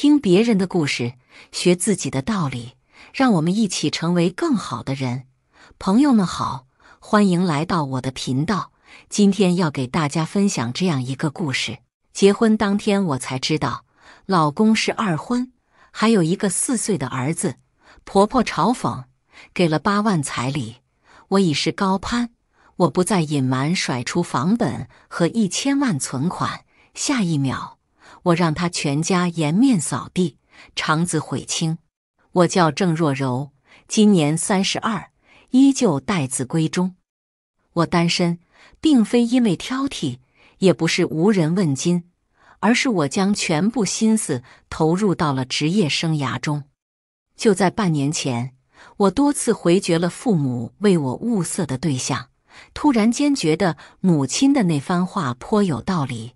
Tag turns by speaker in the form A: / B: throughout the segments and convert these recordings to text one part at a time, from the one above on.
A: 听别人的故事，学自己的道理，让我们一起成为更好的人。朋友们好，欢迎来到我的频道。今天要给大家分享这样一个故事：结婚当天，我才知道老公是二婚，还有一个四岁的儿子。婆婆嘲讽，给了八万彩礼，我已是高攀。我不再隐瞒，甩出房本和一千万存款。下一秒。我让他全家颜面扫地，肠子悔青。我叫郑若柔，今年三十二，依旧待字闺中。我单身，并非因为挑剔，也不是无人问津，而是我将全部心思投入到了职业生涯中。就在半年前，我多次回绝了父母为我物色的对象，突然间觉得母亲的那番话颇有道理。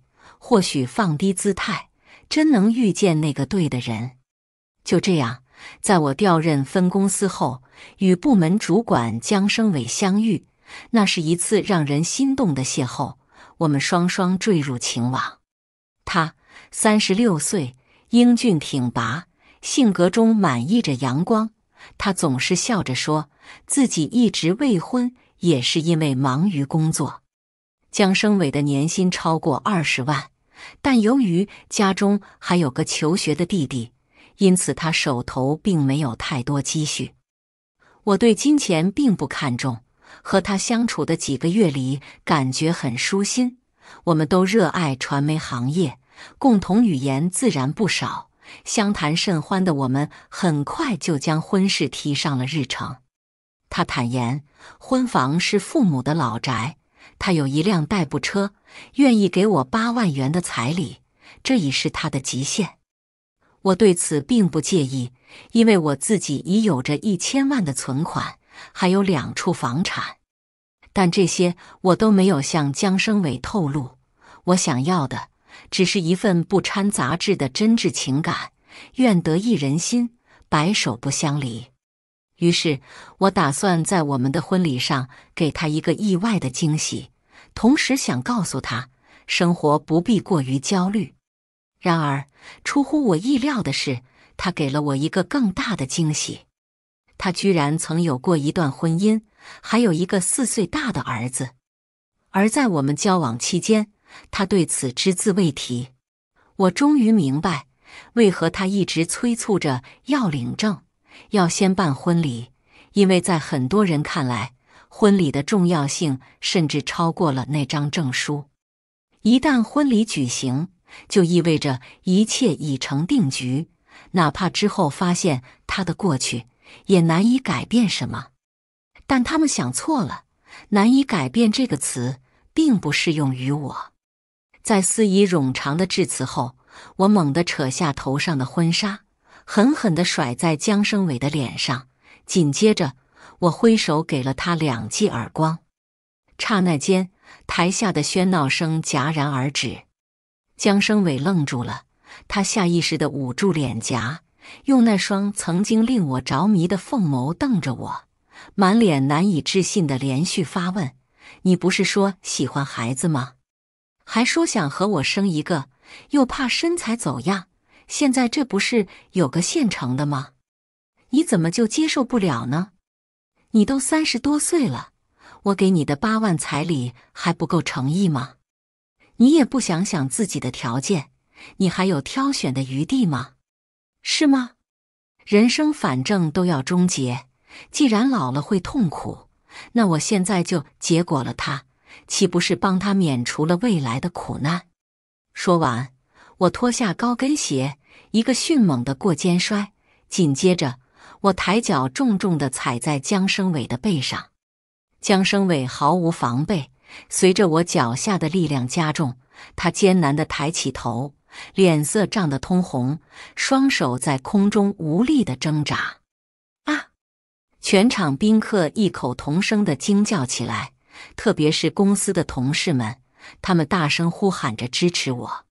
A: 或许放低姿态，真能遇见那个对的人。就这样，在我调任分公司后，与部门主管江生伟相遇，那是一次让人心动的邂逅。我们双双坠入情网。他三十六岁，英俊挺拔，性格中满溢着阳光。他总是笑着说，自己一直未婚，也是因为忙于工作。江生伟的年薪超过二十万。但由于家中还有个求学的弟弟，因此他手头并没有太多积蓄。我对金钱并不看重，和他相处的几个月里感觉很舒心。我们都热爱传媒行业，共同语言自然不少，相谈甚欢的我们很快就将婚事提上了日程。他坦言，婚房是父母的老宅。他有一辆代步车，愿意给我八万元的彩礼，这已是他的极限。我对此并不介意，因为我自己已有着一千万的存款，还有两处房产。但这些我都没有向江生伟透露。我想要的只是一份不掺杂质的真挚情感，愿得一人心，白首不相离。于是我打算在我们的婚礼上给他一个意外的惊喜，同时想告诉他，生活不必过于焦虑。然而，出乎我意料的是，他给了我一个更大的惊喜：他居然曾有过一段婚姻，还有一个四岁大的儿子。而在我们交往期间，他对此只字未提。我终于明白，为何他一直催促着要领证。要先办婚礼，因为在很多人看来，婚礼的重要性甚至超过了那张证书。一旦婚礼举行，就意味着一切已成定局，哪怕之后发现他的过去，也难以改变什么。但他们想错了，难以改变这个词并不适用于我。在司仪冗长的致辞后，我猛地扯下头上的婚纱。狠狠地甩在江生伟的脸上，紧接着我挥手给了他两记耳光。刹那间，台下的喧闹声戛然而止。江生伟愣住了，他下意识地捂住脸颊，用那双曾经令我着迷的凤眸瞪着我，满脸难以置信地连续发问：“你不是说喜欢孩子吗？还说想和我生一个，又怕身材走样。”现在这不是有个现成的吗？你怎么就接受不了呢？你都三十多岁了，我给你的八万彩礼还不够诚意吗？你也不想想自己的条件，你还有挑选的余地吗？是吗？人生反正都要终结，既然老了会痛苦，那我现在就结果了他，岂不是帮他免除了未来的苦难？说完。我脱下高跟鞋，一个迅猛的过肩摔，紧接着我抬脚重重的踩在江生伟的背上。江生伟毫无防备，随着我脚下的力量加重，他艰难的抬起头，脸色涨得通红，双手在空中无力的挣扎。啊！全场宾客异口同声的惊叫起来，特别是公司的同事们，他们大声呼喊着支持我。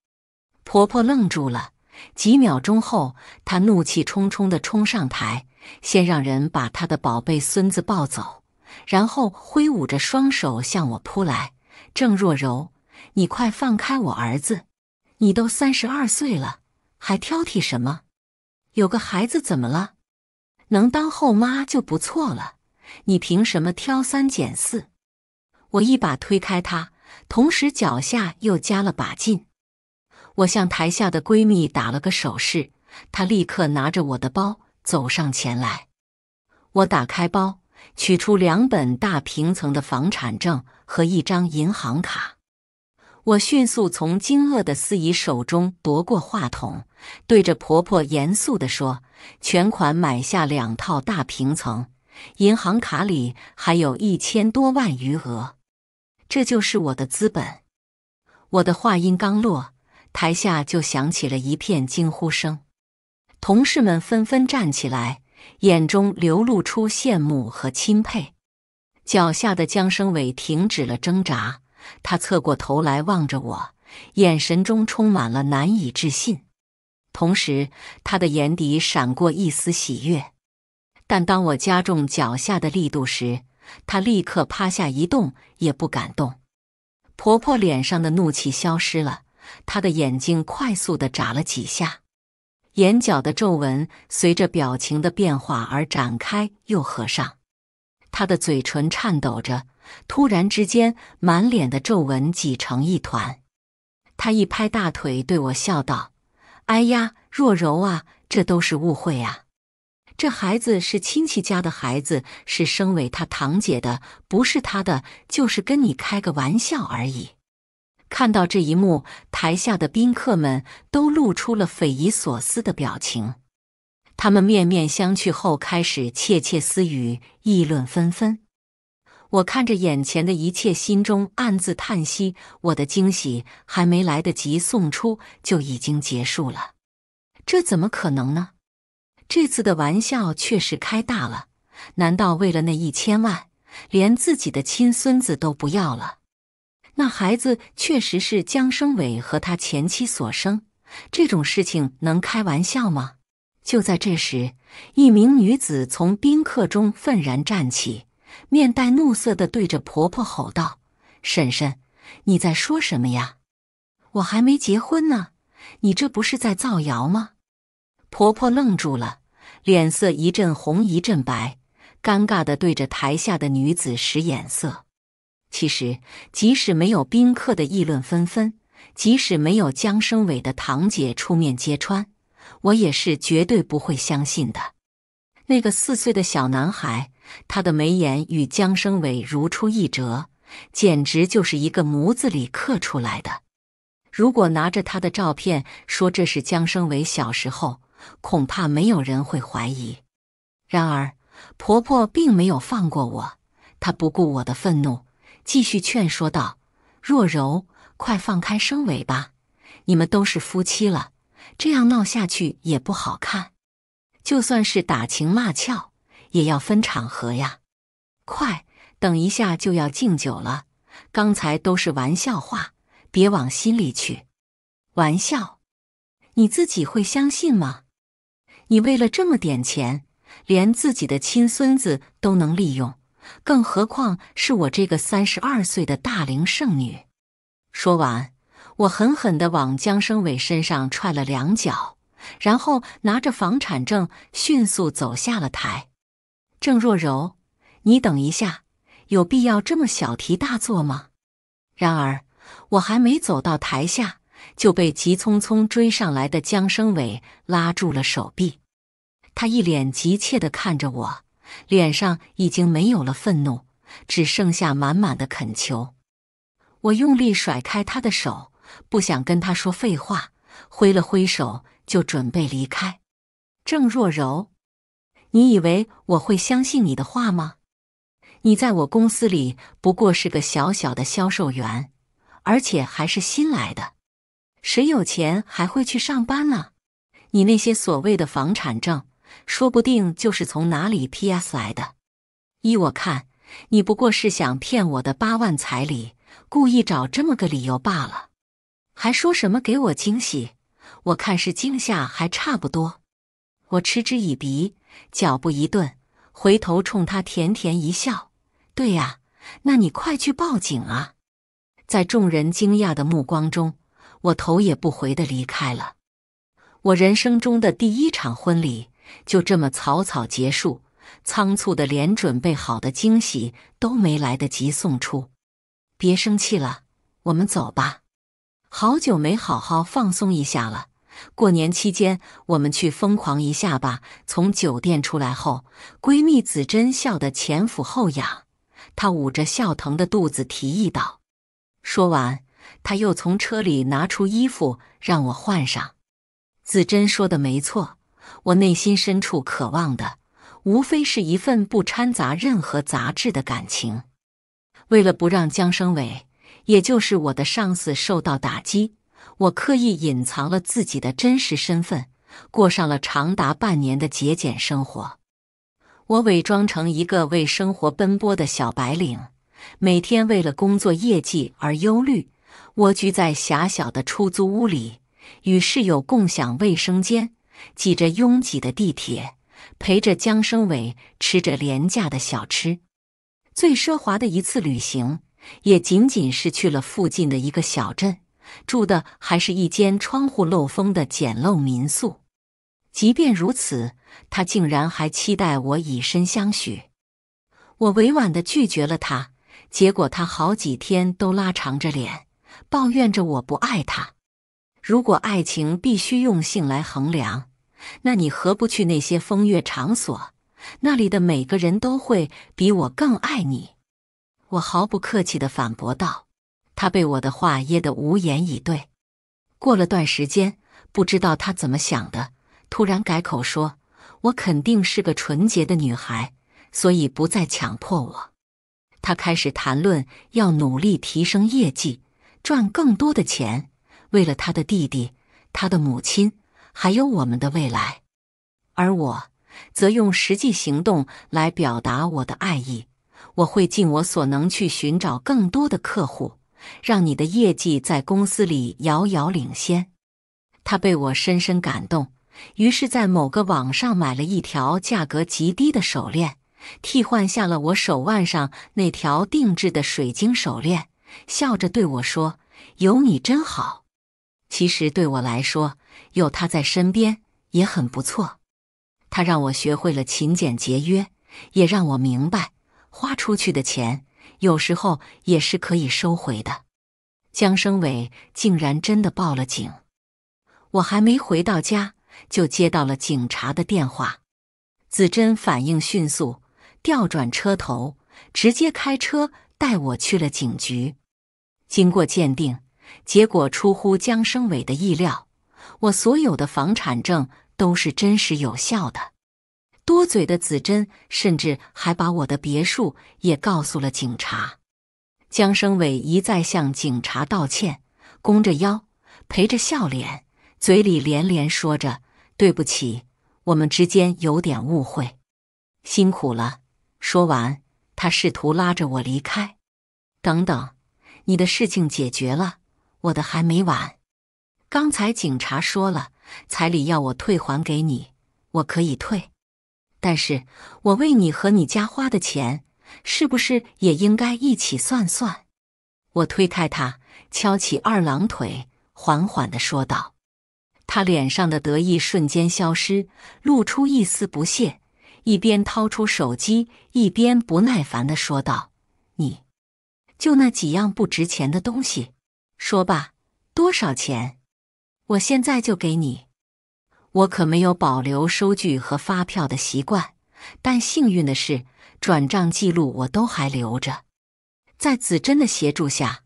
A: 婆婆愣住了，几秒钟后，她怒气冲冲地冲上台，先让人把她的宝贝孙子抱走，然后挥舞着双手向我扑来：“郑若柔，你快放开我儿子！你都三十二岁了，还挑剔什么？有个孩子怎么了？能当后妈就不错了，你凭什么挑三拣四？”我一把推开她，同时脚下又加了把劲。我向台下的闺蜜打了个手势，她立刻拿着我的包走上前来。我打开包，取出两本大平层的房产证和一张银行卡。我迅速从惊愕的司仪手中夺过话筒，对着婆婆严肃地说：“全款买下两套大平层，银行卡里还有一千多万余额，这就是我的资本。”我的话音刚落。台下就响起了一片惊呼声，同事们纷纷站起来，眼中流露出羡慕和钦佩。脚下的江生伟停止了挣扎，他侧过头来望着我，眼神中充满了难以置信，同时他的眼底闪过一丝喜悦。但当我加重脚下的力度时，他立刻趴下一动也不敢动。婆婆脸上的怒气消失了。他的眼睛快速地眨了几下，眼角的皱纹随着表情的变化而展开又合上。他的嘴唇颤抖着，突然之间满脸的皱纹挤成一团。他一拍大腿，对我笑道：“哎呀，若柔啊，这都是误会啊！这孩子是亲戚家的孩子，是生为他堂姐的，不是他的，就是跟你开个玩笑而已。”看到这一幕，台下的宾客们都露出了匪夷所思的表情，他们面面相觑后开始窃窃私语，议论纷纷。我看着眼前的一切，心中暗自叹息：我的惊喜还没来得及送出，就已经结束了。这怎么可能呢？这次的玩笑确实开大了，难道为了那一千万，连自己的亲孙子都不要了？那孩子确实是江生伟和他前妻所生，这种事情能开玩笑吗？就在这时，一名女子从宾客中愤然站起，面带怒色的对着婆婆吼道：“婶婶，你在说什么呀？我还没结婚呢，你这不是在造谣吗？”婆婆愣住了，脸色一阵红一阵白，尴尬的对着台下的女子使眼色。其实，即使没有宾客的议论纷纷，即使没有江生伟的堂姐出面揭穿，我也是绝对不会相信的。那个四岁的小男孩，他的眉眼与江生伟如出一辙，简直就是一个模子里刻出来的。如果拿着他的照片说这是江生伟小时候，恐怕没有人会怀疑。然而，婆婆并没有放过我，她不顾我的愤怒。继续劝说道：“若柔，快放开生尾吧！你们都是夫妻了，这样闹下去也不好看。就算是打情骂俏，也要分场合呀。快，等一下就要敬酒了，刚才都是玩笑话，别往心里去。玩笑，你自己会相信吗？你为了这么点钱，连自己的亲孙子都能利用。”更何况是我这个三十二岁的大龄剩女。说完，我狠狠地往江生伟身上踹了两脚，然后拿着房产证迅速走下了台。郑若柔，你等一下，有必要这么小题大做吗？然而，我还没走到台下，就被急匆匆追上来的江生伟拉住了手臂。他一脸急切地看着我。脸上已经没有了愤怒，只剩下满满的恳求。我用力甩开他的手，不想跟他说废话，挥了挥手就准备离开。郑若柔，你以为我会相信你的话吗？你在我公司里不过是个小小的销售员，而且还是新来的，谁有钱还会去上班呢？你那些所谓的房产证。说不定就是从哪里 PS 来的。依我看，你不过是想骗我的八万彩礼，故意找这么个理由罢了。还说什么给我惊喜？我看是惊吓还差不多。我嗤之以鼻，脚步一顿，回头冲他甜甜一笑：“对呀，那你快去报警啊！”在众人惊讶的目光中，我头也不回的离开了。我人生中的第一场婚礼。就这么草草结束，仓促的连准备好的惊喜都没来得及送出。别生气了，我们走吧。好久没好好放松一下了，过年期间我们去疯狂一下吧。从酒店出来后，闺蜜子珍笑得前俯后仰，她捂着笑疼的肚子提议道。说完，她又从车里拿出衣服让我换上。子珍说的没错。我内心深处渴望的，无非是一份不掺杂任何杂质的感情。为了不让江生伟，也就是我的上司受到打击，我刻意隐藏了自己的真实身份，过上了长达半年的节俭生活。我伪装成一个为生活奔波的小白领，每天为了工作业绩而忧虑，蜗居在狭小的出租屋里，与室友共享卫生间。挤着拥挤的地铁，陪着江生伟吃着廉价的小吃。最奢华的一次旅行，也仅仅是去了附近的一个小镇，住的还是一间窗户漏风的简陋民宿。即便如此，他竟然还期待我以身相许。我委婉的拒绝了他，结果他好几天都拉长着脸，抱怨着我不爱他。如果爱情必须用性来衡量，那你何不去那些风月场所？那里的每个人都会比我更爱你。我毫不客气的反驳道。他被我的话噎得无言以对。过了段时间，不知道他怎么想的，突然改口说：“我肯定是个纯洁的女孩，所以不再强迫我。”他开始谈论要努力提升业绩，赚更多的钱。为了他的弟弟、他的母亲，还有我们的未来，而我则用实际行动来表达我的爱意。我会尽我所能去寻找更多的客户，让你的业绩在公司里遥遥领先。他被我深深感动，于是，在某个网上买了一条价格极低的手链，替换下了我手腕上那条定制的水晶手链，笑着对我说：“有你真好。”其实对我来说，有他在身边也很不错。他让我学会了勤俭节约，也让我明白，花出去的钱有时候也是可以收回的。江生伟竟然真的报了警，我还没回到家，就接到了警察的电话。子珍反应迅速，调转车头，直接开车带我去了警局。经过鉴定。结果出乎江生伟的意料，我所有的房产证都是真实有效的。多嘴的子珍甚至还把我的别墅也告诉了警察。江生伟一再向警察道歉，弓着腰，陪着笑脸，嘴里连连说着：“对不起，我们之间有点误会，辛苦了。”说完，他试图拉着我离开。等等，你的事情解决了。我的还没完，刚才警察说了，彩礼要我退还给你，我可以退，但是我为你和你家花的钱，是不是也应该一起算算？我推开他，翘起二郎腿，缓缓地说道。他脸上的得意瞬间消失，露出一丝不屑，一边掏出手机，一边不耐烦地说道：“你就那几样不值钱的东西。”说吧，多少钱？我现在就给你。我可没有保留收据和发票的习惯，但幸运的是，转账记录我都还留着。在子珍的协助下，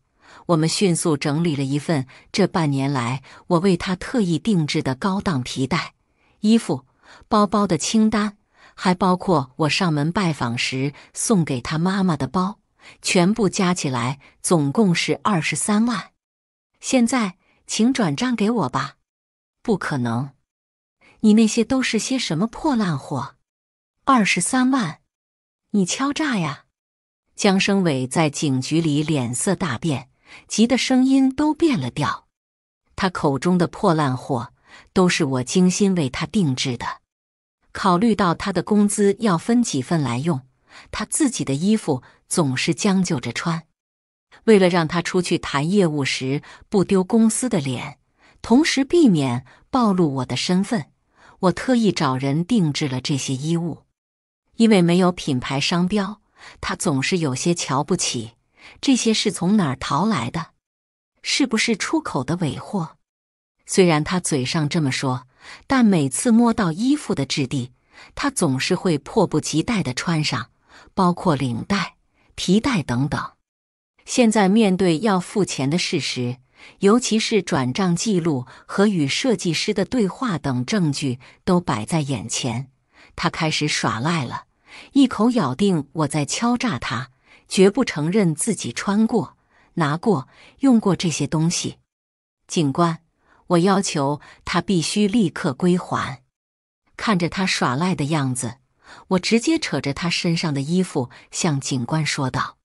A: 我们迅速整理了一份这半年来我为他特意定制的高档皮带、衣服、包包的清单，还包括我上门拜访时送给他妈妈的包，全部加起来总共是二十三万。现在，请转账给我吧！不可能，你那些都是些什么破烂货？二十三万，你敲诈呀！江生伟在警局里脸色大变，急得声音都变了调。他口中的破烂货，都是我精心为他定制的。考虑到他的工资要分几份来用，他自己的衣服总是将就着穿。为了让他出去谈业务时不丢公司的脸，同时避免暴露我的身份，我特意找人定制了这些衣物。因为没有品牌商标，他总是有些瞧不起。这些是从哪儿淘来的？是不是出口的尾货？虽然他嘴上这么说，但每次摸到衣服的质地，他总是会迫不及待地穿上，包括领带、皮带等等。现在面对要付钱的事实，尤其是转账记录和与设计师的对话等证据都摆在眼前，他开始耍赖了，一口咬定我在敲诈他，绝不承认自己穿过、拿过、用过这些东西。警官，我要求他必须立刻归还。看着他耍赖的样子，我直接扯着他身上的衣服，向警官说道。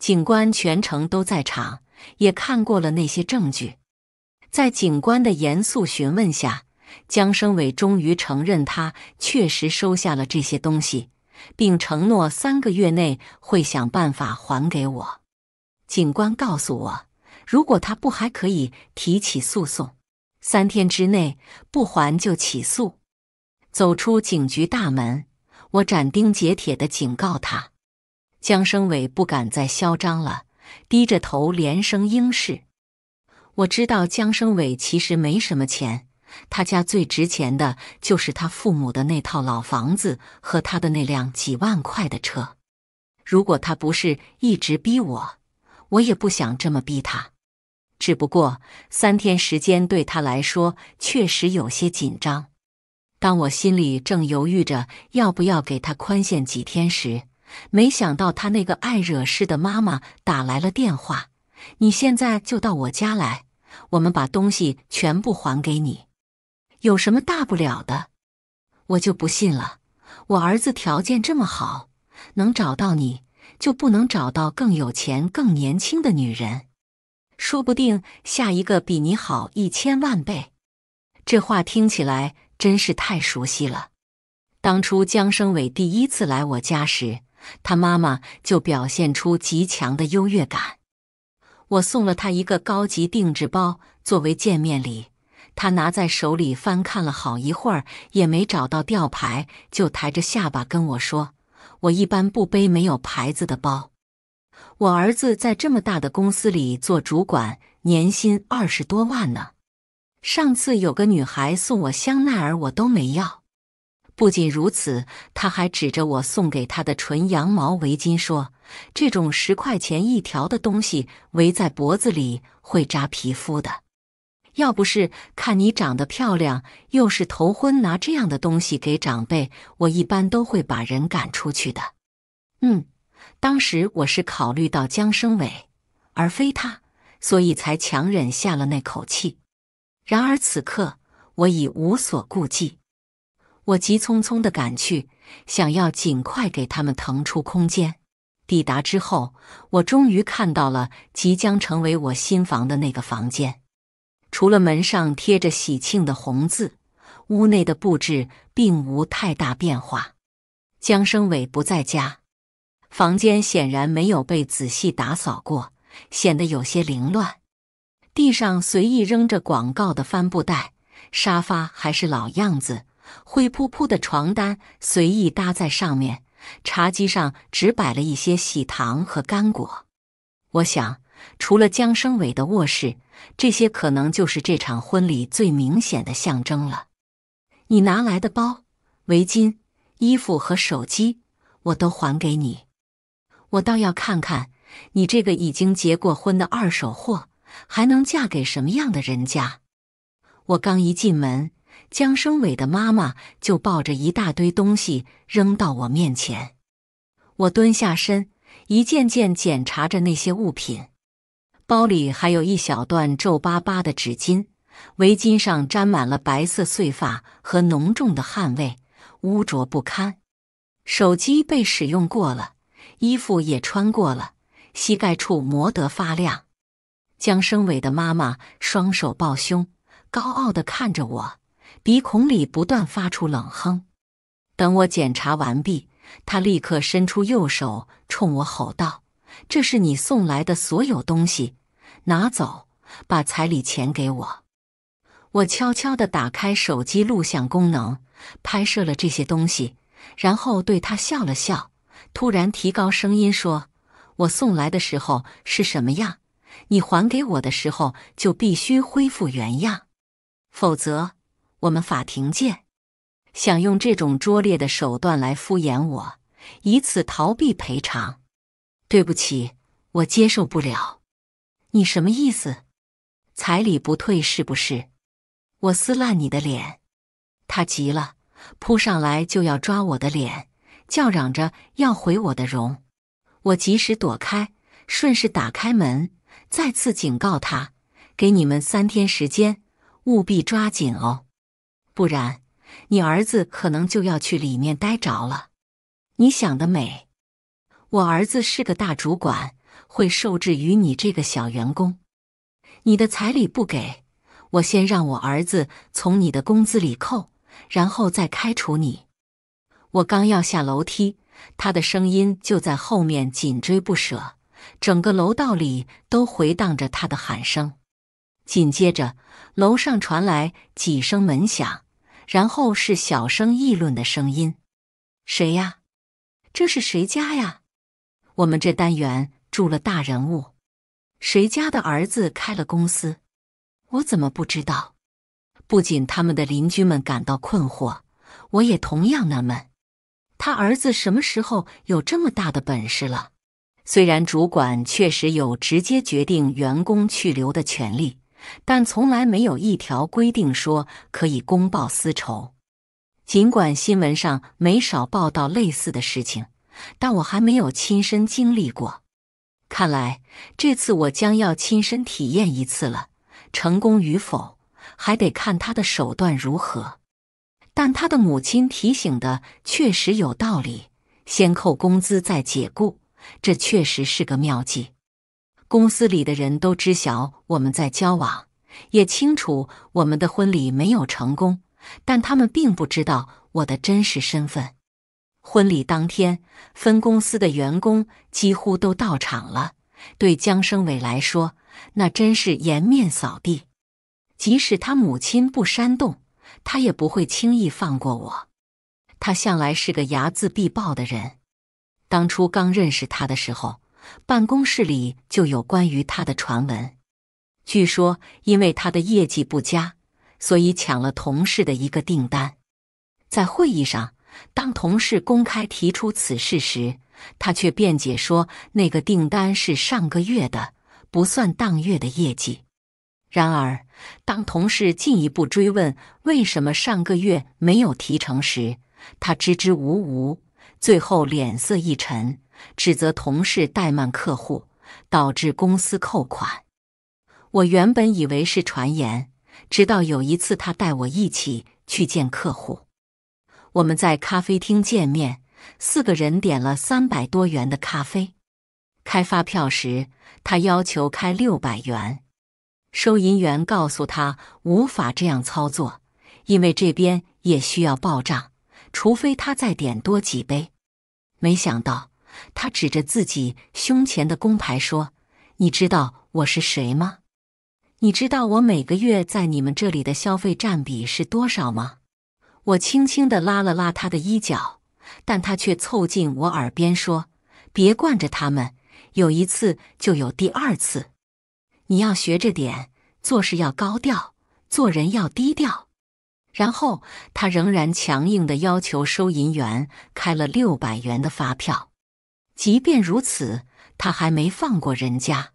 A: 警官全程都在场，也看过了那些证据。在警官的严肃询问下，江生伟终于承认他确实收下了这些东西，并承诺三个月内会想办法还给我。警官告诉我，如果他不还可以提起诉讼，三天之内不还就起诉。走出警局大门，我斩钉截铁地警告他。江生伟不敢再嚣张了，低着头连声应是。我知道江生伟其实没什么钱，他家最值钱的就是他父母的那套老房子和他的那辆几万块的车。如果他不是一直逼我，我也不想这么逼他。只不过三天时间对他来说确实有些紧张。当我心里正犹豫着要不要给他宽限几天时，没想到他那个爱惹事的妈妈打来了电话，你现在就到我家来，我们把东西全部还给你。有什么大不了的？我就不信了，我儿子条件这么好，能找到你就不能找到更有钱、更年轻的女人？说不定下一个比你好一千万倍。这话听起来真是太熟悉了。当初江生伟第一次来我家时。他妈妈就表现出极强的优越感。我送了他一个高级定制包作为见面礼，他拿在手里翻看了好一会儿，也没找到吊牌，就抬着下巴跟我说：“我一般不背没有牌子的包。我儿子在这么大的公司里做主管，年薪二十多万呢。上次有个女孩送我香奈儿，我都没要。”不仅如此，他还指着我送给他的纯羊毛围巾说：“这种十块钱一条的东西，围在脖子里会扎皮肤的。要不是看你长得漂亮，又是头婚，拿这样的东西给长辈，我一般都会把人赶出去的。”嗯，当时我是考虑到江生伟，而非他，所以才强忍下了那口气。然而此刻，我已无所顾忌。我急匆匆的赶去，想要尽快给他们腾出空间。抵达之后，我终于看到了即将成为我新房的那个房间。除了门上贴着喜庆的红字，屋内的布置并无太大变化。江生伟不在家，房间显然没有被仔细打扫过，显得有些凌乱。地上随意扔着广告的帆布袋，沙发还是老样子。灰扑扑的床单随意搭在上面，茶几上只摆了一些喜糖和干果。我想，除了江生伟的卧室，这些可能就是这场婚礼最明显的象征了。你拿来的包、围巾、衣服和手机，我都还给你。我倒要看看，你这个已经结过婚的二手货，还能嫁给什么样的人家？我刚一进门。江生伟的妈妈就抱着一大堆东西扔到我面前，我蹲下身，一件件检查着那些物品。包里还有一小段皱巴巴的纸巾，围巾上沾满了白色碎发和浓重的汗味，污浊不堪。手机被使用过了，衣服也穿过了，膝盖处磨得发亮。江生伟的妈妈双手抱胸，高傲地看着我。鼻孔里不断发出冷哼。等我检查完毕，他立刻伸出右手，冲我吼道：“这是你送来的所有东西，拿走！把彩礼钱给我！”我悄悄地打开手机录像功能，拍摄了这些东西，然后对他笑了笑，突然提高声音说：“我送来的时候是什么样，你还给我的时候就必须恢复原样，否则……”我们法庭见！想用这种拙劣的手段来敷衍我，以此逃避赔偿？对不起，我接受不了。你什么意思？彩礼不退是不是？我撕烂你的脸！他急了，扑上来就要抓我的脸，叫嚷着要毁我的容。我及时躲开，顺势打开门，再次警告他：给你们三天时间，务必抓紧哦。不然，你儿子可能就要去里面待着了。你想得美！我儿子是个大主管，会受制于你这个小员工。你的彩礼不给，我先让我儿子从你的工资里扣，然后再开除你。我刚要下楼梯，他的声音就在后面紧追不舍，整个楼道里都回荡着他的喊声。紧接着，楼上传来几声门响。然后是小声议论的声音：“谁呀？这是谁家呀？我们这单元住了大人物，谁家的儿子开了公司？我怎么不知道？”不仅他们的邻居们感到困惑，我也同样纳闷：他儿子什么时候有这么大的本事了？虽然主管确实有直接决定员工去留的权利。但从来没有一条规定说可以公报私仇。尽管新闻上没少报道类似的事情，但我还没有亲身经历过。看来这次我将要亲身体验一次了。成功与否，还得看他的手段如何。但他的母亲提醒的确实有道理：先扣工资再解雇，这确实是个妙计。公司里的人都知晓我们在交往，也清楚我们的婚礼没有成功，但他们并不知道我的真实身份。婚礼当天，分公司的员工几乎都到场了，对江生伟来说，那真是颜面扫地。即使他母亲不煽动，他也不会轻易放过我。他向来是个睚眦必报的人。当初刚认识他的时候。办公室里就有关于他的传闻，据说因为他的业绩不佳，所以抢了同事的一个订单。在会议上，当同事公开提出此事时，他却辩解说那个订单是上个月的，不算当月的业绩。然而，当同事进一步追问为什么上个月没有提成时，他支支吾吾，最后脸色一沉。指责同事怠慢客户，导致公司扣款。我原本以为是传言，直到有一次他带我一起去见客户，我们在咖啡厅见面，四个人点了三百多元的咖啡。开发票时，他要求开六百元，收银员告诉他无法这样操作，因为这边也需要报账，除非他再点多几杯。没想到。他指着自己胸前的工牌说：“你知道我是谁吗？你知道我每个月在你们这里的消费占比是多少吗？”我轻轻的拉了拉他的衣角，但他却凑近我耳边说：“别惯着他们，有一次就有第二次，你要学着点，做事要高调，做人要低调。”然后他仍然强硬的要求收银员开了六百元的发票。即便如此，他还没放过人家，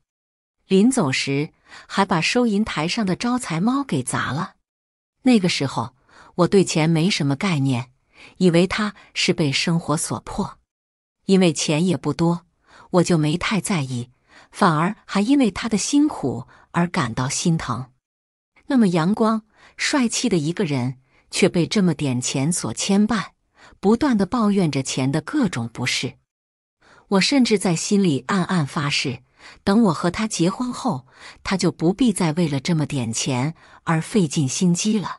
A: 临走时还把收银台上的招财猫给砸了。那个时候，我对钱没什么概念，以为他是被生活所迫，因为钱也不多，我就没太在意，反而还因为他的辛苦而感到心疼。那么阳光帅气的一个人，却被这么点钱所牵绊，不断的抱怨着钱的各种不适。我甚至在心里暗暗发誓，等我和他结婚后，他就不必再为了这么点钱而费尽心机了。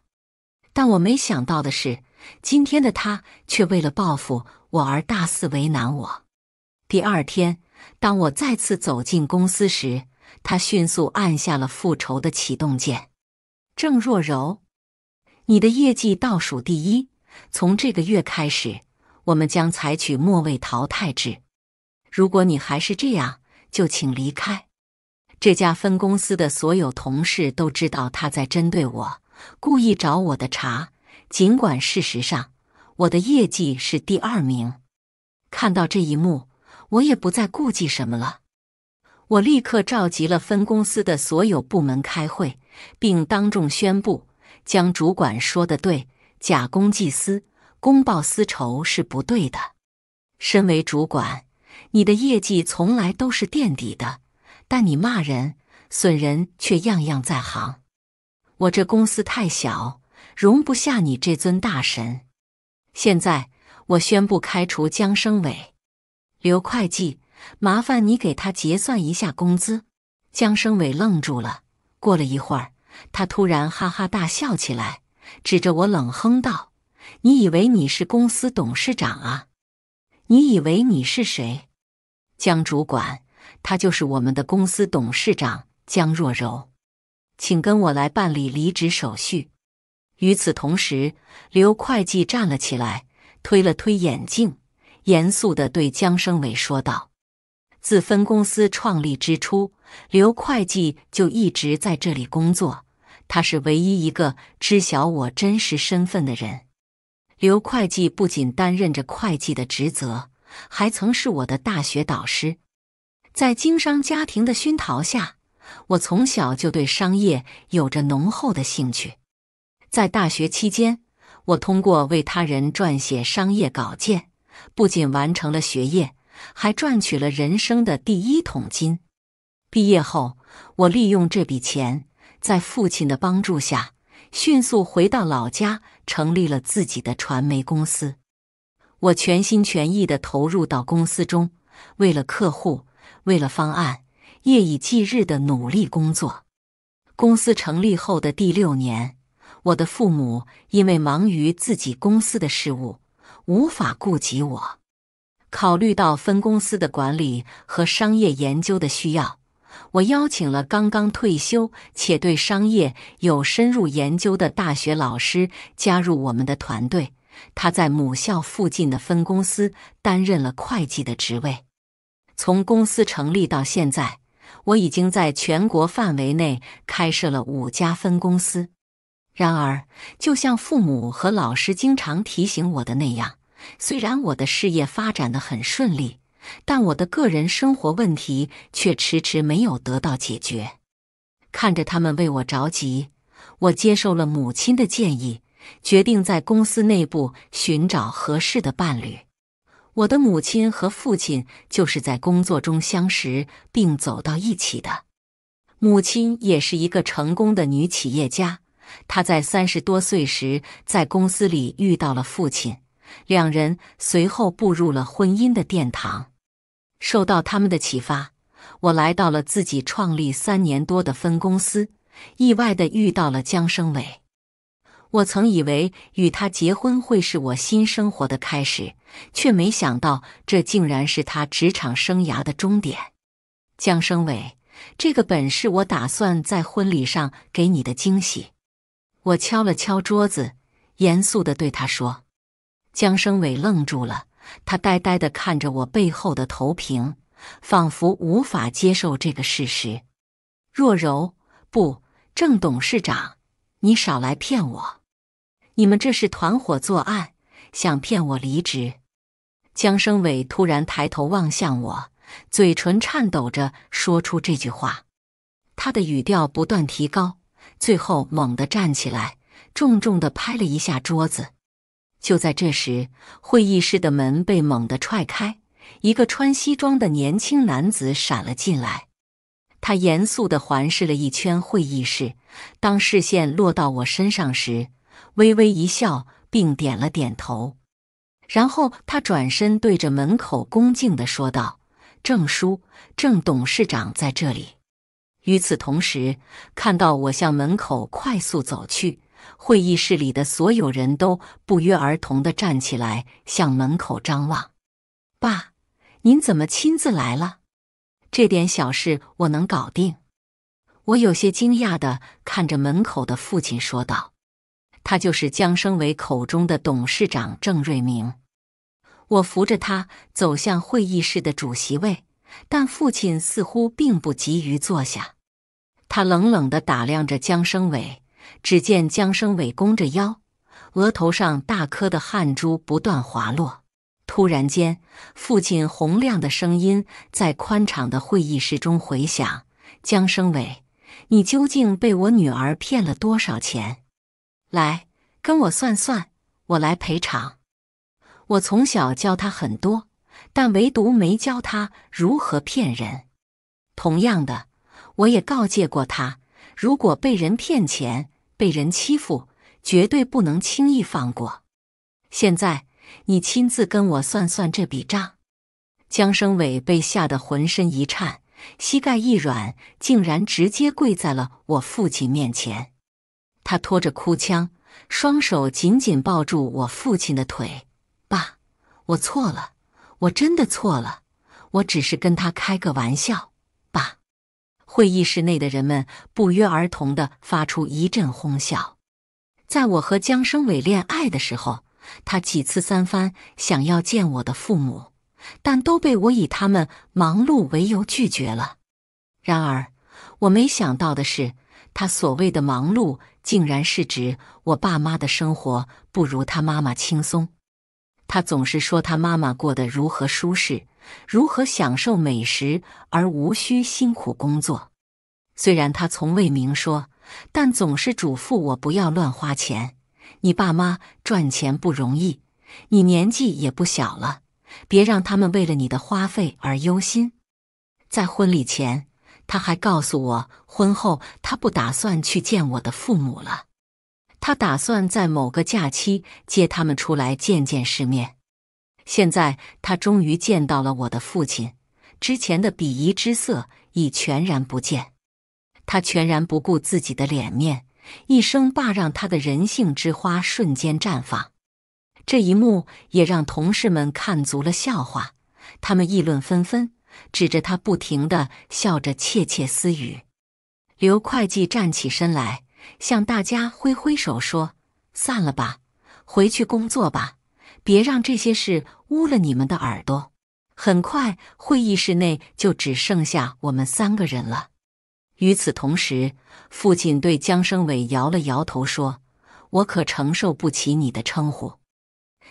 A: 但我没想到的是，今天的他却为了报复我而大肆为难我。第二天，当我再次走进公司时，他迅速按下了复仇的启动键。郑若柔，你的业绩倒数第一，从这个月开始，我们将采取末位淘汰制。如果你还是这样，就请离开。这家分公司的所有同事都知道他在针对我，故意找我的茬。尽管事实上我的业绩是第二名。看到这一幕，我也不再顾忌什么了。我立刻召集了分公司的所有部门开会，并当众宣布：将主管说的对，假公济私、公报私仇是不对的。身为主管。你的业绩从来都是垫底的，但你骂人、损人却样样在行。我这公司太小，容不下你这尊大神。现在我宣布开除江生伟。刘会计，麻烦你给他结算一下工资。江生伟愣住了，过了一会儿，他突然哈哈大笑起来，指着我冷哼道：“你以为你是公司董事长啊？你以为你是谁？”江主管，他就是我们的公司董事长江若柔，请跟我来办理离职手续。与此同时，刘会计站了起来，推了推眼镜，严肃地对江生伟说道：“自分公司创立之初，刘会计就一直在这里工作，他是唯一一个知晓我真实身份的人。刘会计不仅担任着会计的职责。”还曾是我的大学导师，在经商家庭的熏陶下，我从小就对商业有着浓厚的兴趣。在大学期间，我通过为他人撰写商业稿件，不仅完成了学业，还赚取了人生的第一桶金。毕业后，我利用这笔钱，在父亲的帮助下，迅速回到老家，成立了自己的传媒公司。我全心全意地投入到公司中，为了客户，为了方案，夜以继日地努力工作。公司成立后的第六年，我的父母因为忙于自己公司的事务，无法顾及我。考虑到分公司的管理和商业研究的需要，我邀请了刚刚退休且对商业有深入研究的大学老师加入我们的团队。他在母校附近的分公司担任了会计的职位。从公司成立到现在，我已经在全国范围内开设了五家分公司。然而，就像父母和老师经常提醒我的那样，虽然我的事业发展得很顺利，但我的个人生活问题却迟迟没有得到解决。看着他们为我着急，我接受了母亲的建议。决定在公司内部寻找合适的伴侣。我的母亲和父亲就是在工作中相识并走到一起的。母亲也是一个成功的女企业家，她在三十多岁时在公司里遇到了父亲，两人随后步入了婚姻的殿堂。受到他们的启发，我来到了自己创立三年多的分公司，意外地遇到了江生伟。我曾以为与他结婚会是我新生活的开始，却没想到这竟然是他职场生涯的终点。江生伟，这个本是我打算在婚礼上给你的惊喜。我敲了敲桌子，严肃地对他说：“江生伟，愣住了，他呆呆地看着我背后的投屏，仿佛无法接受这个事实。若柔，不，郑董事长，你少来骗我。”你们这是团伙作案，想骗我离职？江生伟突然抬头望向我，嘴唇颤抖着说出这句话。他的语调不断提高，最后猛地站起来，重重的拍了一下桌子。就在这时，会议室的门被猛地踹开，一个穿西装的年轻男子闪了进来。他严肃的环视了一圈会议室，当视线落到我身上时。微微一笑，并点了点头，然后他转身对着门口恭敬的说道：“郑叔，郑董事长在这里。”与此同时，看到我向门口快速走去，会议室里的所有人都不约而同的站起来向门口张望。“爸，您怎么亲自来了？这点小事我能搞定。”我有些惊讶的看着门口的父亲说道。他就是江生伟口中的董事长郑瑞明。我扶着他走向会议室的主席位，但父亲似乎并不急于坐下。他冷冷地打量着江生伟，只见江生伟弓着腰，额头上大颗的汗珠不断滑落。突然间，父亲洪亮的声音在宽敞的会议室中回响：“江生伟，你究竟被我女儿骗了多少钱？”来，跟我算算，我来赔偿。我从小教他很多，但唯独没教他如何骗人。同样的，我也告诫过他，如果被人骗钱、被人欺负，绝对不能轻易放过。现在你亲自跟我算算这笔账。江生伟被吓得浑身一颤，膝盖一软，竟然直接跪在了我父亲面前。他拖着哭腔，双手紧紧抱住我父亲的腿：“爸，我错了，我真的错了，我只是跟他开个玩笑。”爸，会议室内的人们不约而同的发出一阵哄笑。在我和江生伟恋爱的时候，他几次三番想要见我的父母，但都被我以他们忙碌为由拒绝了。然而，我没想到的是，他所谓的忙碌。竟然是指我爸妈的生活不如他妈妈轻松。他总是说他妈妈过得如何舒适，如何享受美食而无需辛苦工作。虽然他从未明说，但总是嘱咐我不要乱花钱。你爸妈赚钱不容易，你年纪也不小了，别让他们为了你的花费而忧心。在婚礼前。他还告诉我，婚后他不打算去见我的父母了。他打算在某个假期接他们出来见见世面。现在他终于见到了我的父亲，之前的鄙夷之色已全然不见。他全然不顾自己的脸面，一声“爸”，让他的人性之花瞬间绽放。这一幕也让同事们看足了笑话，他们议论纷纷。指着他，不停的笑着，窃窃私语。刘会计站起身来，向大家挥挥手，说：“散了吧，回去工作吧，别让这些事污了你们的耳朵。”很快，会议室内就只剩下我们三个人了。与此同时，父亲对江生伟摇了摇头，说：“我可承受不起你的称呼，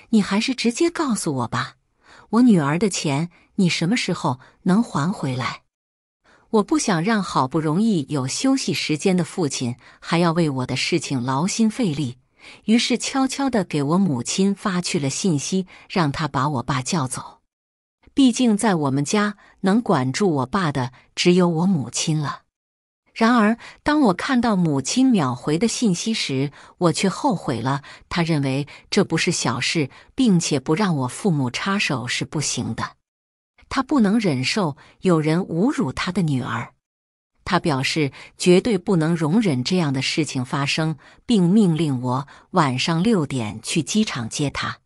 A: 你还是直接告诉我吧，我女儿的钱。”你什么时候能还回来？我不想让好不容易有休息时间的父亲还要为我的事情劳心费力，于是悄悄地给我母亲发去了信息，让他把我爸叫走。毕竟在我们家能管住我爸的只有我母亲了。然而，当我看到母亲秒回的信息时，我却后悔了。他认为这不是小事，并且不让我父母插手是不行的。他不能忍受有人侮辱他的女儿，他表示绝对不能容忍这样的事情发生，并命令我晚上六点去机场接他。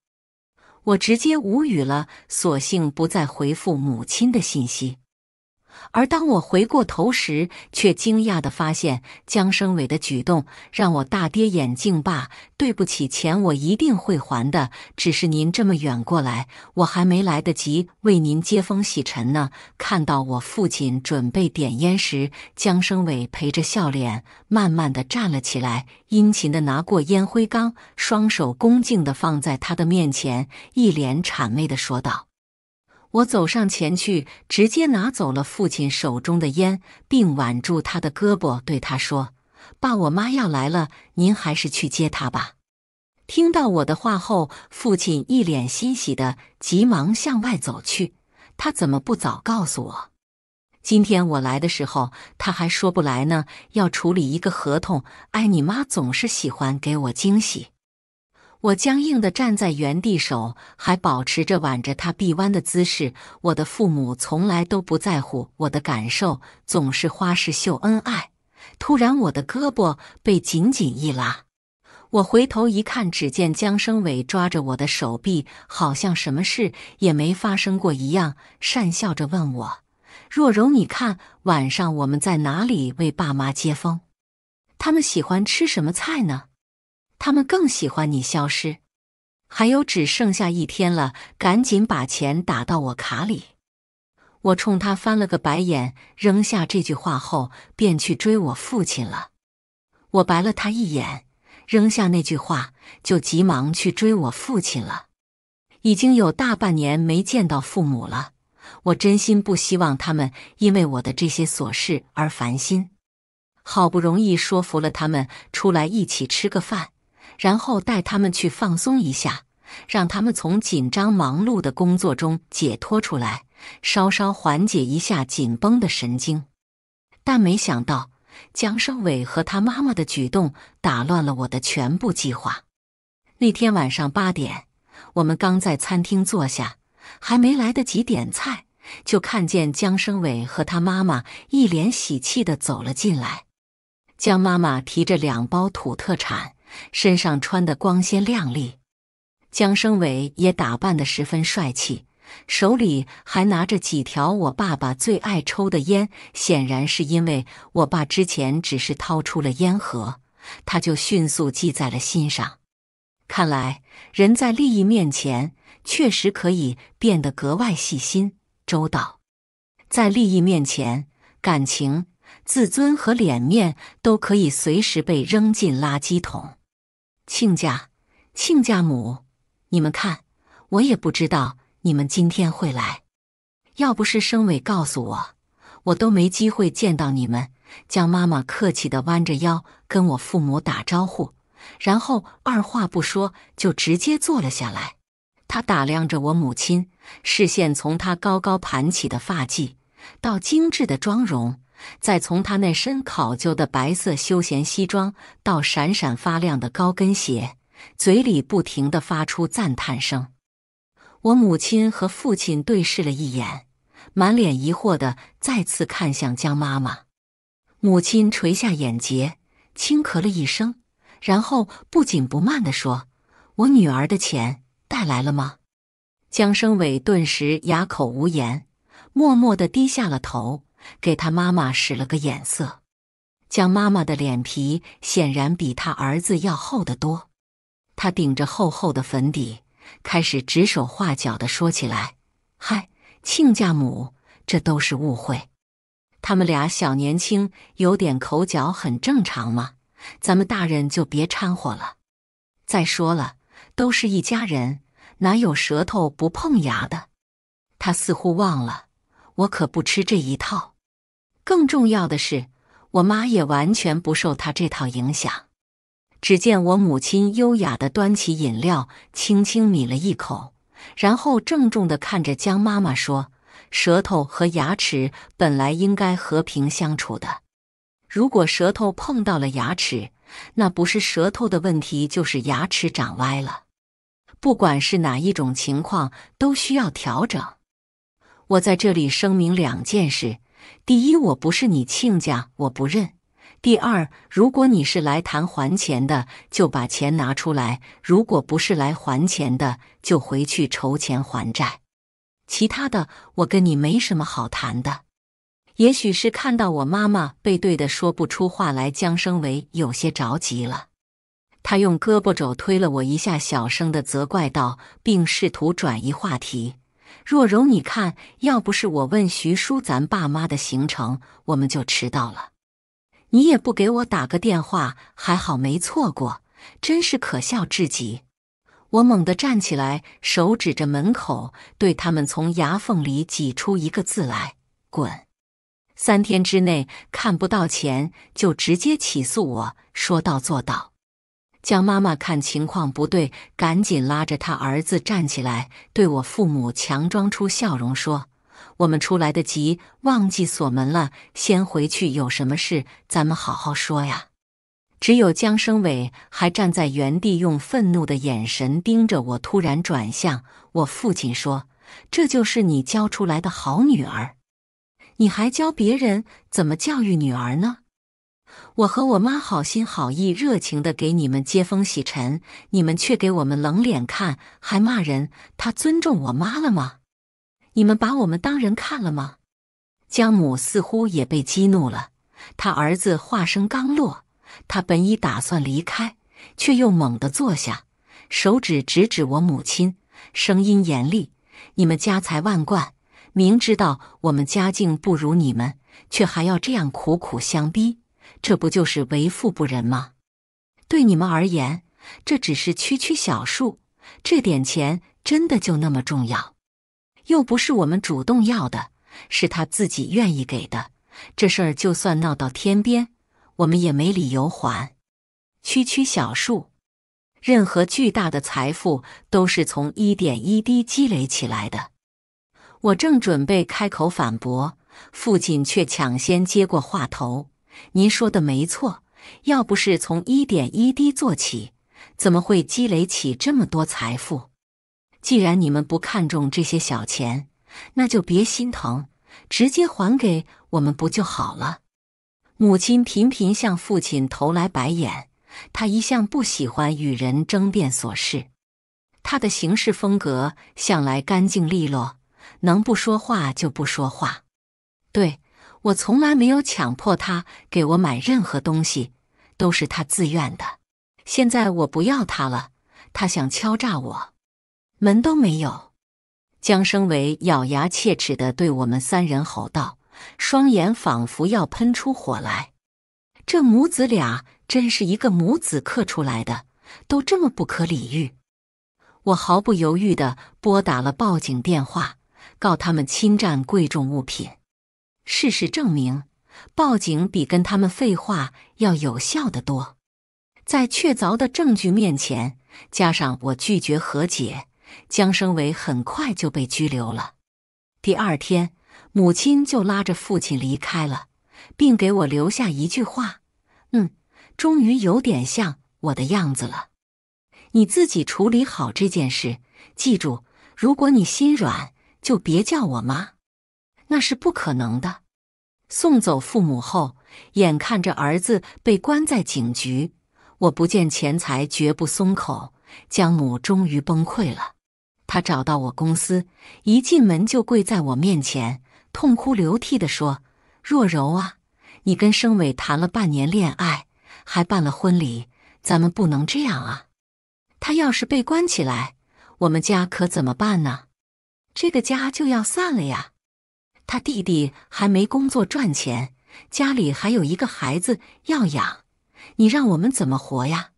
A: 我直接无语了，索性不再回复母亲的信息。而当我回过头时，却惊讶地发现江生伟的举动让我大跌眼镜。爸，对不起，钱我一定会还的。只是您这么远过来，我还没来得及为您接风洗尘呢。看到我父亲准备点烟时，江生伟陪着笑脸，慢慢的站了起来，殷勤的拿过烟灰缸，双手恭敬的放在他的面前，一脸谄媚的说道。我走上前去，直接拿走了父亲手中的烟，并挽住他的胳膊，对他说：“爸，我妈要来了，您还是去接她吧。”听到我的话后，父亲一脸欣喜的急忙向外走去。他怎么不早告诉我？今天我来的时候，他还说不来呢，要处理一个合同。哎，你妈总是喜欢给我惊喜。我僵硬地站在原地，手还保持着挽着他臂弯的姿势。我的父母从来都不在乎我的感受，总是花式秀恩爱。突然，我的胳膊被紧紧一拉，我回头一看，只见江生伟抓着我的手臂，好像什么事也没发生过一样，讪笑着问我：“若柔，你看晚上我们在哪里为爸妈接风？他们喜欢吃什么菜呢？”他们更喜欢你消失，还有只剩下一天了，赶紧把钱打到我卡里。我冲他翻了个白眼，扔下这句话后便去追我父亲了。我白了他一眼，扔下那句话就急忙去追我父亲了。已经有大半年没见到父母了，我真心不希望他们因为我的这些琐事而烦心。好不容易说服了他们出来一起吃个饭。然后带他们去放松一下，让他们从紧张忙碌的工作中解脱出来，稍稍缓解一下紧绷的神经。但没想到，江生伟和他妈妈的举动打乱了我的全部计划。那天晚上八点，我们刚在餐厅坐下，还没来得及点菜，就看见江生伟和他妈妈一脸喜气的走了进来。江妈妈提着两包土特产。身上穿得光鲜亮丽，江生伟也打扮得十分帅气，手里还拿着几条我爸爸最爱抽的烟。显然是因为我爸之前只是掏出了烟盒，他就迅速记在了心上。看来人在利益面前确实可以变得格外细心周到，在利益面前，感情、自尊和脸面都可以随时被扔进垃圾桶。亲家、亲家母，你们看，我也不知道你们今天会来，要不是省委告诉我，我都没机会见到你们。江妈妈客气的弯着腰跟我父母打招呼，然后二话不说就直接坐了下来。他打量着我母亲，视线从她高高盘起的发髻，到精致的妆容。再从他那身考究的白色休闲西装到闪闪发亮的高跟鞋，嘴里不停的发出赞叹声。我母亲和父亲对视了一眼，满脸疑惑的再次看向江妈妈。母亲垂下眼睫，轻咳了一声，然后不紧不慢的说：“我女儿的钱带来了吗？”江生伟顿时哑口无言，默默的低下了头。给他妈妈使了个眼色，江妈妈的脸皮显然比他儿子要厚得多。他顶着厚厚的粉底，开始指手画脚的说起来：“嗨，亲家母，这都是误会。他们俩小年轻有点口角很正常嘛，咱们大人就别掺和了。再说了，都是一家人，哪有舌头不碰牙的？”他似乎忘了。我可不吃这一套。更重要的是，我妈也完全不受他这套影响。只见我母亲优雅的端起饮料，轻轻抿了一口，然后郑重的看着江妈妈说：“舌头和牙齿本来应该和平相处的。如果舌头碰到了牙齿，那不是舌头的问题，就是牙齿长歪了。不管是哪一种情况，都需要调整。”我在这里声明两件事：第一，我不是你亲家，我不认；第二，如果你是来谈还钱的，就把钱拿出来；如果不是来还钱的，就回去筹钱还债。其他的，我跟你没什么好谈的。也许是看到我妈妈背对的说不出话来，江生伟有些着急了，他用胳膊肘推了我一下，小声的责怪道，并试图转移话题。若柔，你看，要不是我问徐叔咱爸妈的行程，我们就迟到了。你也不给我打个电话，还好没错过，真是可笑至极。我猛地站起来，手指着门口，对他们从牙缝里挤出一个字来：“滚！”三天之内看不到钱，就直接起诉我。说到做到。江妈妈看情况不对，赶紧拉着他儿子站起来，对我父母强装出笑容说：“我们出来的急，忘记锁门了，先回去。有什么事，咱们好好说呀。”只有江生伟还站在原地，用愤怒的眼神盯着我，突然转向我父亲说：“这就是你教出来的好女儿，你还教别人怎么教育女儿呢？”我和我妈好心好意、热情的给你们接风洗尘，你们却给我们冷脸看，还骂人。他尊重我妈了吗？你们把我们当人看了吗？江母似乎也被激怒了。他儿子话声刚落，他本已打算离开，却又猛地坐下，手指直指我母亲，声音严厉：“你们家财万贯，明知道我们家境不如你们，却还要这样苦苦相逼。”这不就是为富不仁吗？对你们而言，这只是区区小数，这点钱真的就那么重要？又不是我们主动要的，是他自己愿意给的。这事儿就算闹到天边，我们也没理由还。区区小数，任何巨大的财富都是从一点一滴积累起来的。我正准备开口反驳，父亲却抢先接过话头。您说的没错，要不是从一点一滴做起，怎么会积累起这么多财富？既然你们不看重这些小钱，那就别心疼，直接还给我们不就好了？母亲频频向父亲投来白眼，他一向不喜欢与人争辩琐事，他的行事风格向来干净利落，能不说话就不说话。对。我从来没有强迫他给我买任何东西，都是他自愿的。现在我不要他了，他想敲诈我，门都没有！江生伟咬牙切齿的对我们三人吼道，双眼仿佛要喷出火来。这母子俩真是一个母子刻出来的，都这么不可理喻。我毫不犹豫的拨打了报警电话，告他们侵占贵重物品。事实证明，报警比跟他们废话要有效的多。在确凿的证据面前，加上我拒绝和解，江生伟很快就被拘留了。第二天，母亲就拉着父亲离开了，并给我留下一句话：“嗯，终于有点像我的样子了。你自己处理好这件事，记住，如果你心软，就别叫我妈。”那是不可能的。送走父母后，眼看着儿子被关在警局，我不见钱财绝不松口。江母终于崩溃了，他找到我公司，一进门就跪在我面前，痛哭流涕的说：“若柔啊，你跟生伟谈了半年恋爱，还办了婚礼，咱们不能这样啊！他要是被关起来，我们家可怎么办呢？这个家就要散了呀！”他弟弟还没工作赚钱，家里还有一个孩子要养，你让我们怎么活呀？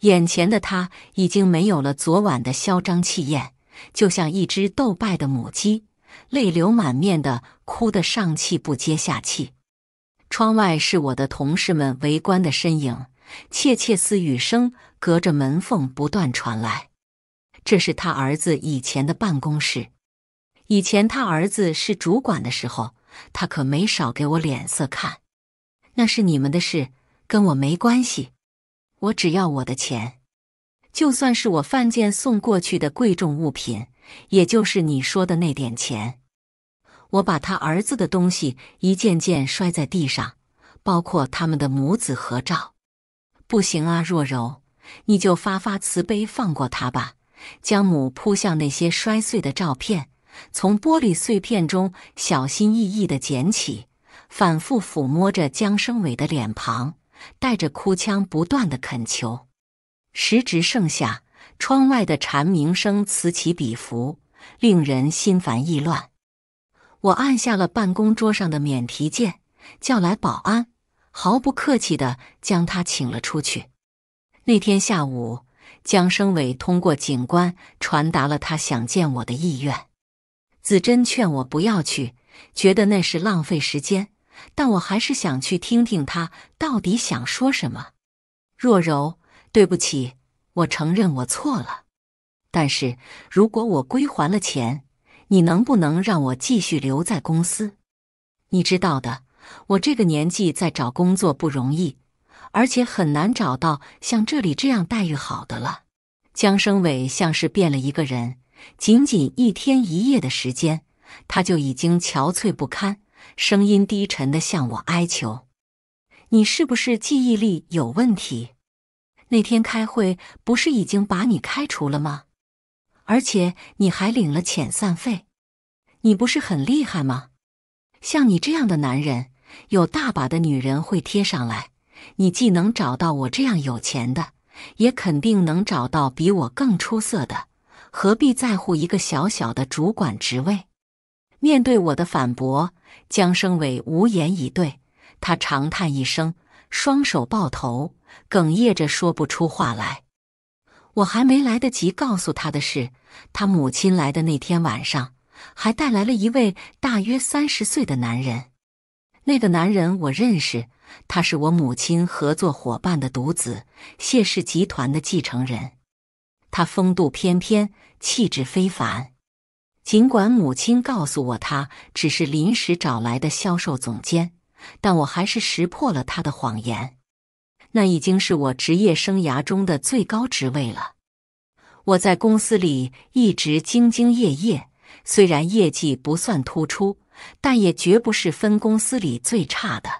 A: 眼前的他已经没有了昨晚的嚣张气焰，就像一只斗败的母鸡，泪流满面的哭得上气不接下气。窗外是我的同事们围观的身影，窃窃私语声隔着门缝不断传来。这是他儿子以前的办公室。以前他儿子是主管的时候，他可没少给我脸色看。那是你们的事，跟我没关系。我只要我的钱，就算是我犯贱送过去的贵重物品，也就是你说的那点钱。我把他儿子的东西一件件摔在地上，包括他们的母子合照。不行啊，若柔，你就发发慈悲，放过他吧。江母扑向那些摔碎的照片。从玻璃碎片中小心翼翼地捡起，反复抚摸着江生伟的脸庞，带着哭腔不断地恳求。时值盛夏，窗外的蝉鸣声此起彼伏，令人心烦意乱。我按下了办公桌上的免提键，叫来保安，毫不客气地将他请了出去。那天下午，江生伟通过警官传达了他想见我的意愿。子珍劝我不要去，觉得那是浪费时间，但我还是想去听听他到底想说什么。若柔，对不起，我承认我错了。但是如果我归还了钱，你能不能让我继续留在公司？你知道的，我这个年纪在找工作不容易，而且很难找到像这里这样待遇好的了。江生伟像是变了一个人。仅仅一天一夜的时间，他就已经憔悴不堪，声音低沉的向我哀求：“你是不是记忆力有问题？那天开会不是已经把你开除了吗？而且你还领了遣散费。你不是很厉害吗？像你这样的男人，有大把的女人会贴上来。你既能找到我这样有钱的，也肯定能找到比我更出色的。”何必在乎一个小小的主管职位？面对我的反驳，江生伟无言以对。他长叹一声，双手抱头，哽咽着说不出话来。我还没来得及告诉他的是，他母亲来的那天晚上，还带来了一位大约三十岁的男人。那个男人我认识，他是我母亲合作伙伴的独子，谢氏集团的继承人。他风度翩翩，气质非凡。尽管母亲告诉我他只是临时找来的销售总监，但我还是识破了他的谎言。那已经是我职业生涯中的最高职位了。我在公司里一直兢兢业业，虽然业绩不算突出，但也绝不是分公司里最差的。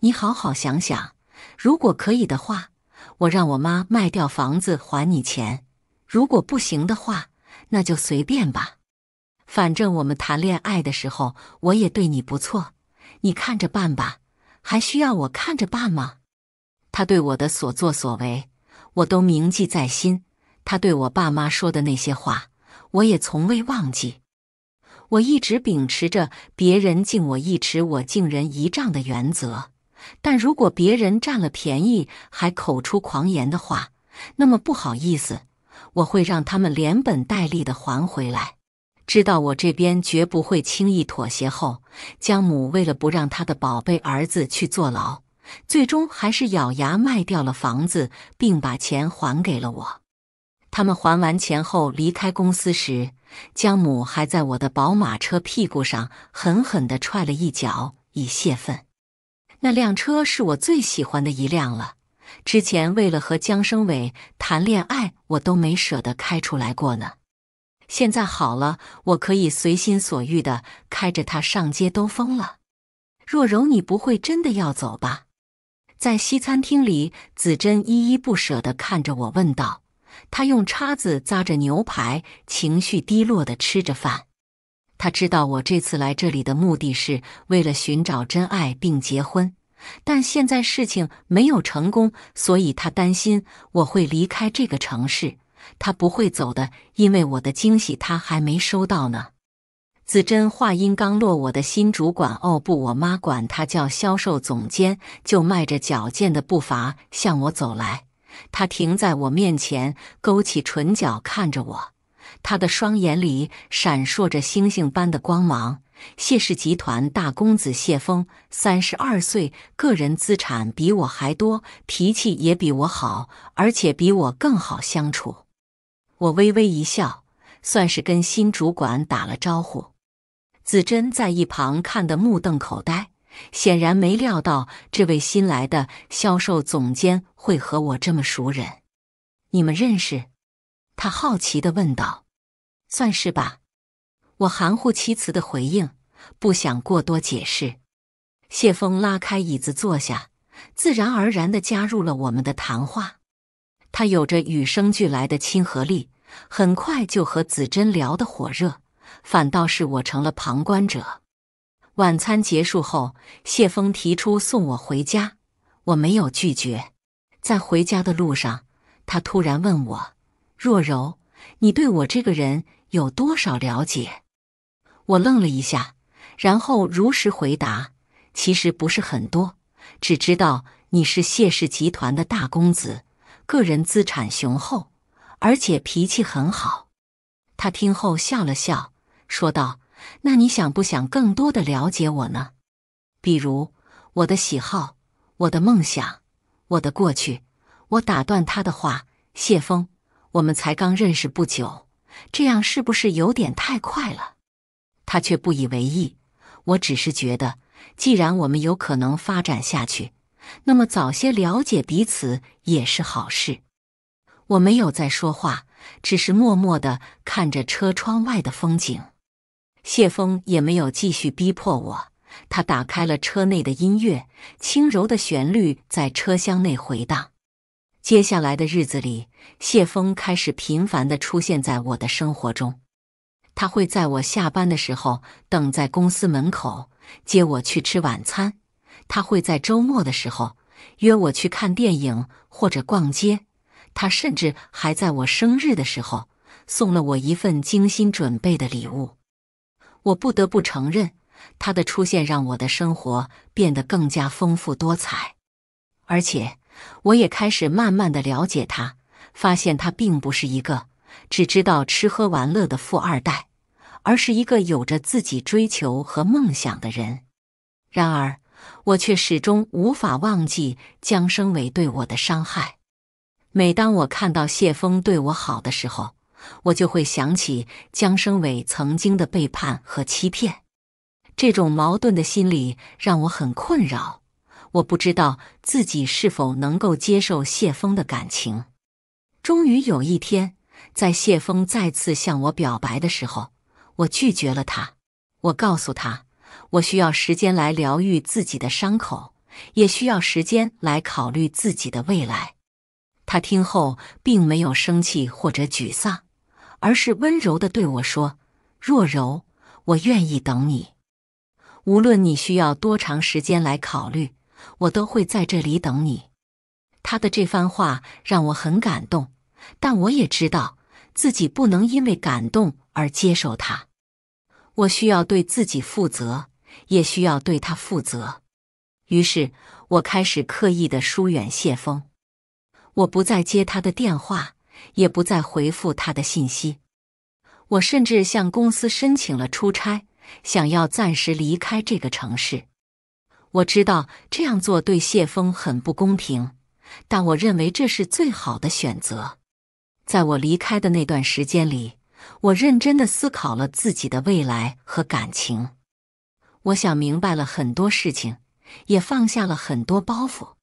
A: 你好好想想，如果可以的话，我让我妈卖掉房子还你钱。如果不行的话，那就随便吧。反正我们谈恋爱的时候，我也对你不错，你看着办吧。还需要我看着办吗？他对我的所作所为，我都铭记在心。他对我爸妈说的那些话，我也从未忘记。我一直秉持着“别人敬我一尺，我敬人一丈”的原则。但如果别人占了便宜还口出狂言的话，那么不好意思。我会让他们连本带利的还回来。知道我这边绝不会轻易妥协后，江母为了不让他的宝贝儿子去坐牢，最终还是咬牙卖掉了房子，并把钱还给了我。他们还完钱后离开公司时，江母还在我的宝马车屁股上狠狠的踹了一脚，以泄愤。那辆车是我最喜欢的一辆了。之前为了和江生伟谈恋爱，我都没舍得开出来过呢。现在好了，我可以随心所欲的开着他上街兜风了。若柔，你不会真的要走吧？在西餐厅里，子珍依依不舍地看着我问道。他用叉子扎着牛排，情绪低落的吃着饭。他知道我这次来这里的目的是为了寻找真爱并结婚。但现在事情没有成功，所以他担心我会离开这个城市。他不会走的，因为我的惊喜他还没收到呢。子珍话音刚落，我的新主管——哦不，我妈管他叫销售总监——就迈着矫健的步伐向我走来。他停在我面前，勾起唇角看着我，他的双眼里闪烁着星星般的光芒。谢氏集团大公子谢峰，三十二岁，个人资产比我还多，脾气也比我好，而且比我更好相处。我微微一笑，算是跟新主管打了招呼。子珍在一旁看得目瞪口呆，显然没料到这位新来的销售总监会和我这么熟人。你们认识？他好奇地问道。算是吧。我含糊其辞的回应，不想过多解释。谢峰拉开椅子坐下，自然而然的加入了我们的谈话。他有着与生俱来的亲和力，很快就和子珍聊得火热，反倒是我成了旁观者。晚餐结束后，谢峰提出送我回家，我没有拒绝。在回家的路上，他突然问我：“若柔，你对我这个人有多少了解？”我愣了一下，然后如实回答：“其实不是很多，只知道你是谢氏集团的大公子，个人资产雄厚，而且脾气很好。”他听后笑了笑，说道：“那你想不想更多的了解我呢？比如我的喜好、我的梦想、我的过去？”我打断他的话：“谢峰，我们才刚认识不久，这样是不是有点太快了？”他却不以为意，我只是觉得，既然我们有可能发展下去，那么早些了解彼此也是好事。我没有再说话，只是默默的看着车窗外的风景。谢峰也没有继续逼迫我，他打开了车内的音乐，轻柔的旋律在车厢内回荡。接下来的日子里，谢峰开始频繁的出现在我的生活中。他会在我下班的时候等在公司门口接我去吃晚餐，他会在周末的时候约我去看电影或者逛街，他甚至还在我生日的时候送了我一份精心准备的礼物。我不得不承认，他的出现让我的生活变得更加丰富多彩，而且我也开始慢慢的了解他，发现他并不是一个只知道吃喝玩乐的富二代。而是一个有着自己追求和梦想的人。然而，我却始终无法忘记江生伟对我的伤害。每当我看到谢峰对我好的时候，我就会想起江生伟曾经的背叛和欺骗。这种矛盾的心理让我很困扰。我不知道自己是否能够接受谢峰的感情。终于有一天，在谢峰再次向我表白的时候。我拒绝了他，我告诉他，我需要时间来疗愈自己的伤口，也需要时间来考虑自己的未来。他听后并没有生气或者沮丧，而是温柔地对我说：“若柔，我愿意等你，无论你需要多长时间来考虑，我都会在这里等你。”他的这番话让我很感动，但我也知道自己不能因为感动而接受他。我需要对自己负责，也需要对他负责。于是，我开始刻意的疏远谢峰。我不再接他的电话，也不再回复他的信息。我甚至向公司申请了出差，想要暂时离开这个城市。我知道这样做对谢峰很不公平，但我认为这是最好的选择。在我离开的那段时间里。我认真的思考了自己的未来和感情，我想明白了很多事情，也放下了很多包袱。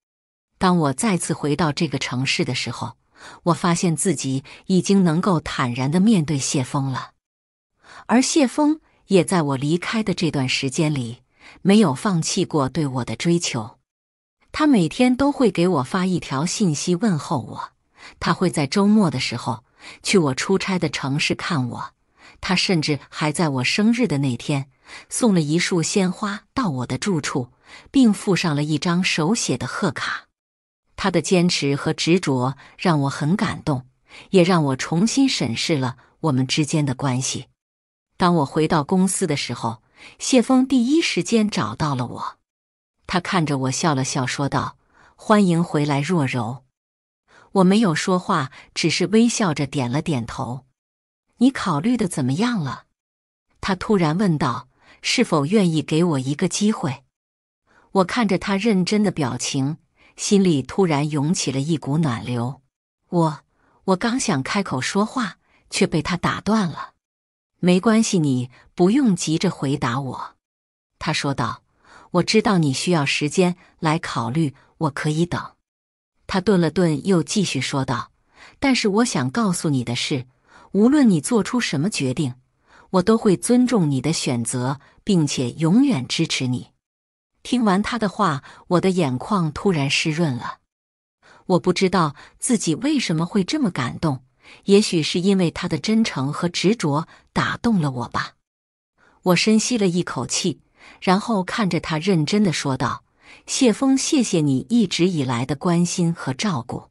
A: 当我再次回到这个城市的时候，我发现自己已经能够坦然的面对谢峰了。而谢峰也在我离开的这段时间里，没有放弃过对我的追求。他每天都会给我发一条信息问候我，他会在周末的时候。去我出差的城市看我，他甚至还在我生日的那天送了一束鲜花到我的住处，并附上了一张手写的贺卡。他的坚持和执着让我很感动，也让我重新审视了我们之间的关系。当我回到公司的时候，谢峰第一时间找到了我。他看着我笑了笑，说道：“欢迎回来，若柔。”我没有说话，只是微笑着点了点头。你考虑的怎么样了？他突然问道：“是否愿意给我一个机会？”我看着他认真的表情，心里突然涌起了一股暖流。我我刚想开口说话，却被他打断了。“没关系，你不用急着回答我。”他说道：“我知道你需要时间来考虑，我可以等。”他顿了顿，又继续说道：“但是我想告诉你的是，无论你做出什么决定，我都会尊重你的选择，并且永远支持你。”听完他的话，我的眼眶突然湿润了。我不知道自己为什么会这么感动，也许是因为他的真诚和执着打动了我吧。我深吸了一口气，然后看着他，认真的说道。谢峰，谢谢你一直以来的关心和照顾，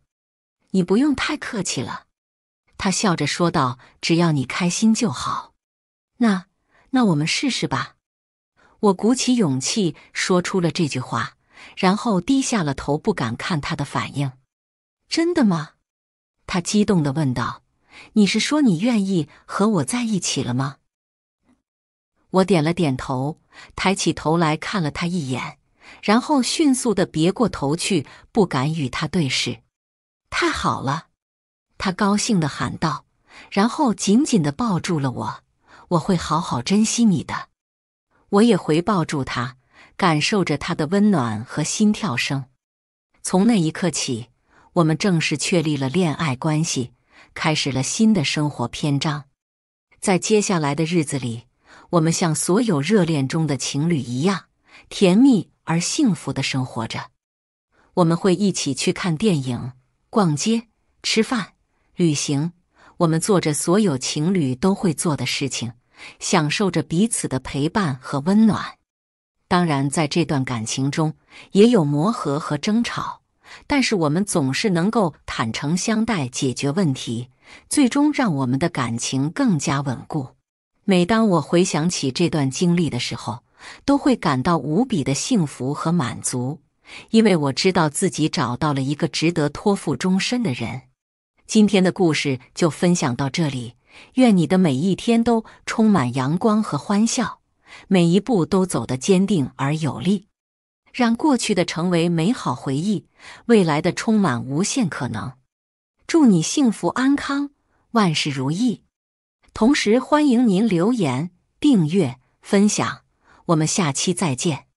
A: 你不用太客气了。”他笑着说道，“只要你开心就好。”“那……那我们试试吧。”我鼓起勇气说出了这句话，然后低下了头，不敢看他的反应。“真的吗？”他激动地问道，“你是说你愿意和我在一起了吗？”我点了点头，抬起头来看了他一眼。然后迅速的别过头去，不敢与他对视。太好了，他高兴的喊道，然后紧紧的抱住了我。我会好好珍惜你的。我也回抱住他，感受着他的温暖和心跳声。从那一刻起，我们正式确立了恋爱关系，开始了新的生活篇章。在接下来的日子里，我们像所有热恋中的情侣一样。甜蜜而幸福的生活着，我们会一起去看电影、逛街、吃饭、旅行。我们做着所有情侣都会做的事情，享受着彼此的陪伴和温暖。当然，在这段感情中也有磨合和争吵，但是我们总是能够坦诚相待，解决问题，最终让我们的感情更加稳固。每当我回想起这段经历的时候，都会感到无比的幸福和满足，因为我知道自己找到了一个值得托付终身的人。今天的故事就分享到这里，愿你的每一天都充满阳光和欢笑，每一步都走得坚定而有力。让过去的成为美好回忆，未来的充满无限可能。祝你幸福安康，万事如意。同时欢迎您留言、订阅、分享。我们下期再见。